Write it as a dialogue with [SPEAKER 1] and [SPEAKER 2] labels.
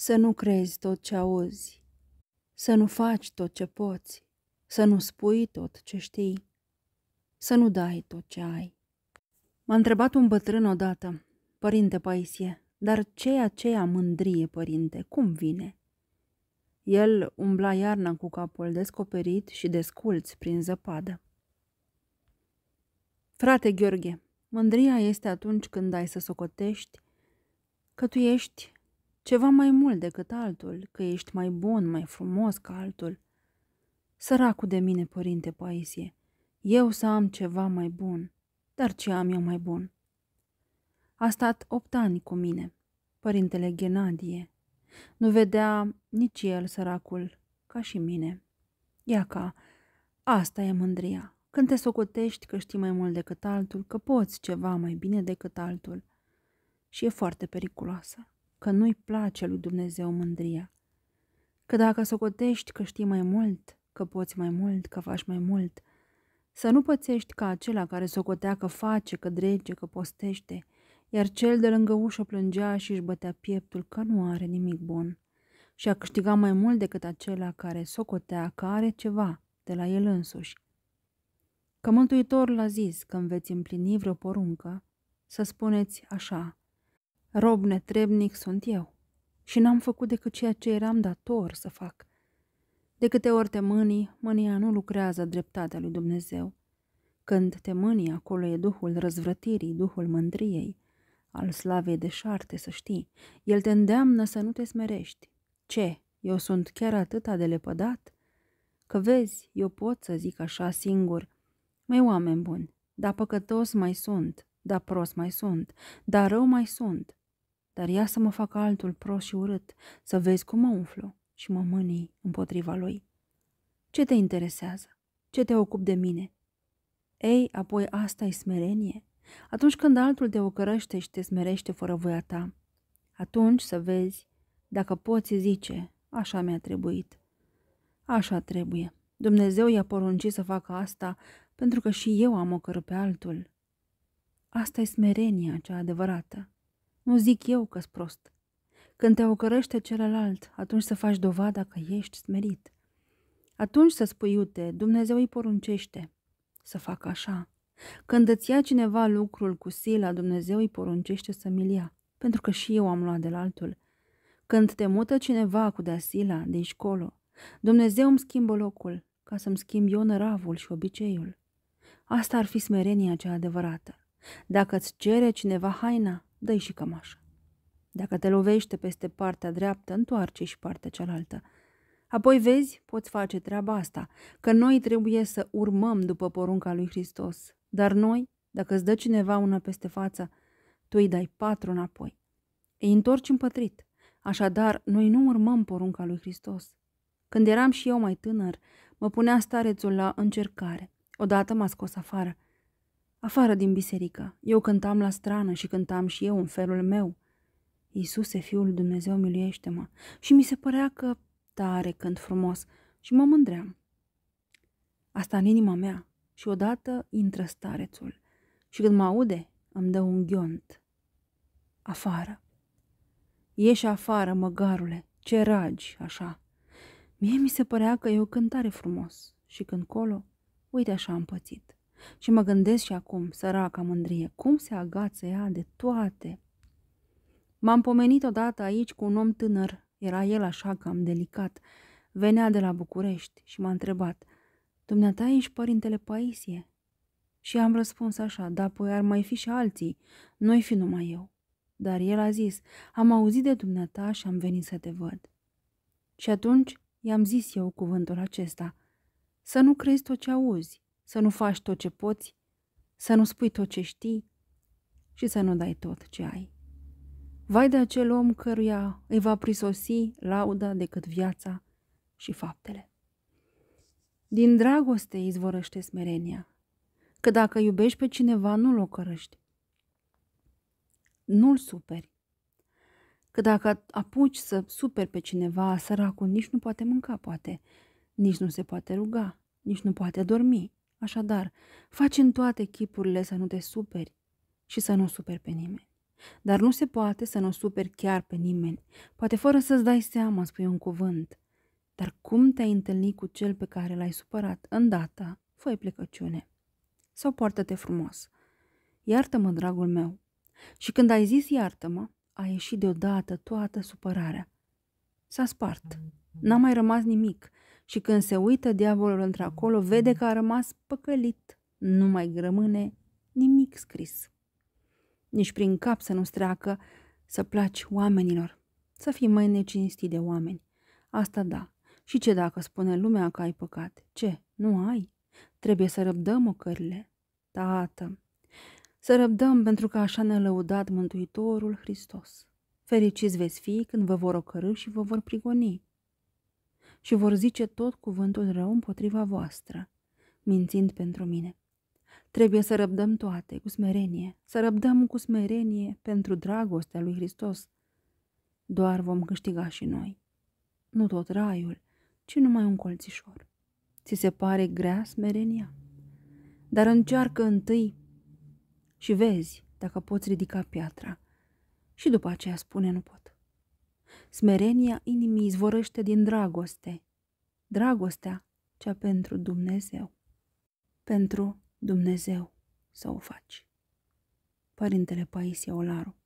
[SPEAKER 1] Să nu crezi tot ce auzi, să nu faci tot ce poți, să nu spui tot ce știi, să nu dai tot ce ai. M-a întrebat un bătrân odată, părinte Paisie, dar ce aceea mândrie, părinte, cum vine? El umbla iarna cu capul descoperit și desculț prin zăpadă. Frate Gheorghe, mândria este atunci când ai să socotești că tu ești ceva mai mult decât altul, că ești mai bun, mai frumos ca altul. Săracul de mine, părinte Paisie, eu să am ceva mai bun, dar ce am eu mai bun? A stat opt ani cu mine, părintele Ghenadie. Nu vedea nici el, săracul, ca și mine. Ia ca, asta e mândria, când te socotești că știi mai mult decât altul, că poți ceva mai bine decât altul. Și e foarte periculoasă că nu-i place lui Dumnezeu mândria, că dacă socotești că știi mai mult, că poți mai mult, că faci mai mult, să nu pățești ca acela care socotea că face, că drege, că postește, iar cel de lângă ușă plângea și își bătea pieptul că nu are nimic bun și a câștigat mai mult decât acela care socotea că are ceva de la el însuși. Că Mântuitorul a zis că veți împlini vreo poruncă, să spuneți așa, Rob netrebnic sunt eu și n-am făcut decât ceea ce eram dator să fac. De câte ori te mânii, mânia nu lucrează dreptatea lui Dumnezeu. Când te mânii, acolo e duhul răzvrătirii, duhul mândriei, al slavei de șarte, să știi. El te îndeamnă să nu te smerești. Ce, eu sunt chiar atâta de lepădat? Că vezi, eu pot să zic așa singur. Mai oameni buni, dar păcătos mai sunt, dar prost mai sunt, dar rău mai sunt dar ia să mă facă altul prost și urât, să vezi cum mă umflu și mă mânii împotriva lui. Ce te interesează? Ce te ocup de mine? Ei, apoi asta e smerenie. Atunci când altul te ocărăște și te smerește fără voia ta, atunci să vezi dacă poți zice, așa mi-a trebuit. Așa trebuie. Dumnezeu i-a poruncit să facă asta pentru că și eu am ocărât pe altul. Asta e smerenia cea adevărată. Nu zic eu că-s prost. Când te ocărăște celălalt, atunci să faci dovada că ești smerit. Atunci să spui, iute, Dumnezeu îi poruncește să facă așa. Când îți ia cineva lucrul cu sila, Dumnezeu îi poruncește să mi ia, pentru că și eu am luat de la altul. Când te mută cineva cu deasila sila din colo, Dumnezeu îmi schimbă locul, ca să-mi schimb eu năravul și obiceiul. Asta ar fi smerenia cea adevărată. Dacă îți cere cineva haina, dă și cămașă. Dacă te lovește peste partea dreaptă, întoarce și partea cealaltă. Apoi vezi, poți face treaba asta, că noi trebuie să urmăm după porunca lui Hristos. Dar noi, dacă îți dă cineva una peste față, tu îi dai patru înapoi. Îi întorci împătrit. Așadar, noi nu urmăm porunca lui Hristos. Când eram și eu mai tânăr, mă punea starețul la încercare. Odată m-a scos afară afară din biserică. Eu cântam la strană și cântam și eu în felul meu. Iisuse, Fiul Dumnezeu, miluiește-mă! Și mi se părea că tare cânt frumos și mă mândream. Asta în inima mea și odată intră starețul și când mă aude îmi dă un ghiont. Afară. Ieși afară, măgarule, ce ragi, așa. Mie mi se părea că e o cântare frumos și când colo, uite așa am pățit. Și mă gândesc și acum, săraca mândrie, cum se agață ea de toate. M-am pomenit odată aici cu un om tânăr, era el așa cam delicat, venea de la București și m-a întrebat, Dumneata ești părintele Paisie? Și am răspuns așa, da, păi ar mai fi și alții, nu fi numai eu. Dar el a zis, am auzit de dumneata și am venit să te văd. Și atunci i-am zis eu cuvântul acesta, să nu crezi tot ce auzi, să nu faci tot ce poți, să nu spui tot ce știi și să nu dai tot ce ai. Vai de acel om căruia îi va prisosi lauda decât viața și faptele. Din dragoste izvorăște smerenia, că dacă iubești pe cineva, nu-l ocărăști. Nu-l superi. Că dacă apuci să superi pe cineva, săracul nici nu poate mânca, poate, nici nu se poate ruga, nici nu poate dormi, Așadar, faci în toate chipurile să nu te superi și să nu superi pe nimeni. Dar nu se poate să nu superi chiar pe nimeni, poate fără să-ți dai seama, spui un cuvânt. Dar cum te-ai întâlni cu cel pe care l-ai supărat? Îndată, fă plecăciune. Sau poartă-te frumos. Iartă-mă, dragul meu. Și când ai zis iartă-mă, a ieșit deodată toată supărarea. S-a spart. N-a mai rămas nimic și când se uită diavolul într-acolo, vede că a rămas păcălit. Nu mai rămâne nimic scris. Nici prin cap să nu streacă să placi oamenilor, să fii mai necinstit de oameni. Asta da. Și ce dacă spune lumea că ai păcat? Ce? Nu ai? Trebuie să răbdăm ocările. Tată, să răbdăm pentru că așa ne-a lăudat Mântuitorul Hristos. Fericiți veți fi când vă vor ocărâ și vă vor prigoni. Și vor zice tot cuvântul rău împotriva voastră, mințind pentru mine. Trebuie să răbdăm toate cu smerenie, să răbdăm cu smerenie pentru dragostea lui Hristos. Doar vom câștiga și noi. Nu tot raiul, ci numai un colțișor. Ți se pare grea smerenia? Dar încearcă întâi și vezi dacă poți ridica piatra și după aceea spune nu pot. Smerenia inimii izvorăște din dragoste, dragostea cea pentru Dumnezeu. Pentru Dumnezeu să o faci. Părintele Paisie Olaru